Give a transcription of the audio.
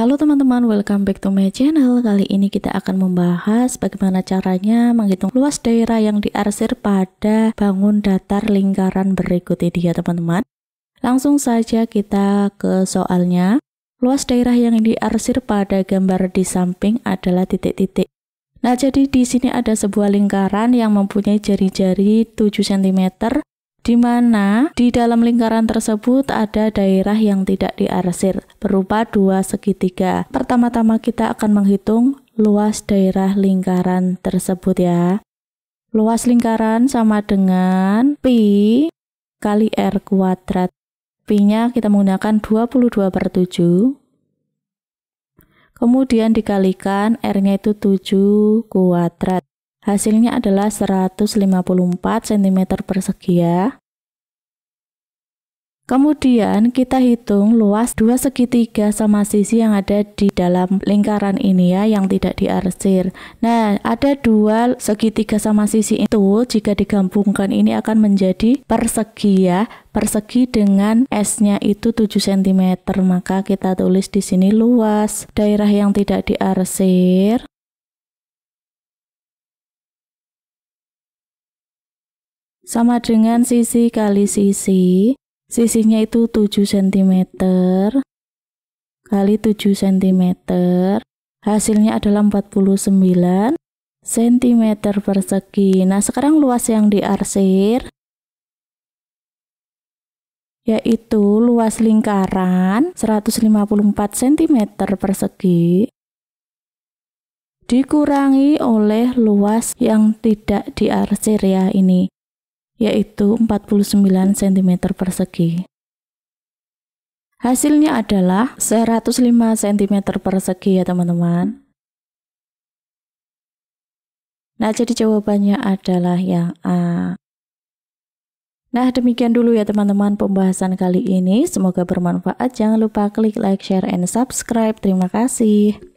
Halo teman-teman, welcome back to my channel. Kali ini kita akan membahas bagaimana caranya menghitung luas daerah yang diarsir pada bangun datar lingkaran berikut ini ya teman-teman. Langsung saja kita ke soalnya. Luas daerah yang diarsir pada gambar di samping adalah titik-titik. Nah, jadi di sini ada sebuah lingkaran yang mempunyai jari-jari 7 cm di mana di dalam lingkaran tersebut ada daerah yang tidak diarsir berupa dua segitiga. Pertama-tama kita akan menghitung luas daerah lingkaran tersebut ya. Luas lingkaran sama dengan pi kali r kuadrat. Pi-nya kita menggunakan 22 per 7. Kemudian dikalikan R-nya itu 7 kuadrat. Hasilnya adalah 154 cm persegi ya. Kemudian kita hitung luas dua segitiga sama sisi yang ada di dalam lingkaran ini ya yang tidak diarsir. Nah, ada dua segitiga sama sisi itu jika digabungkan ini akan menjadi persegi ya. Persegi dengan S-nya itu 7 cm, maka kita tulis di sini luas daerah yang tidak diarsir sama dengan sisi kali sisi. Sisinya itu 7 cm kali 7 cm. Hasilnya adalah 49 cm persegi. Nah, sekarang luas yang diarsir yaitu luas lingkaran 154 cm persegi dikurangi oleh luas yang tidak diarsir ya ini yaitu 49 cm persegi. Hasilnya adalah 105 cm persegi ya teman-teman. Nah, jadi jawabannya adalah yang A. Nah, demikian dulu ya teman-teman pembahasan kali ini. Semoga bermanfaat. Jangan lupa klik like, share, and subscribe. Terima kasih.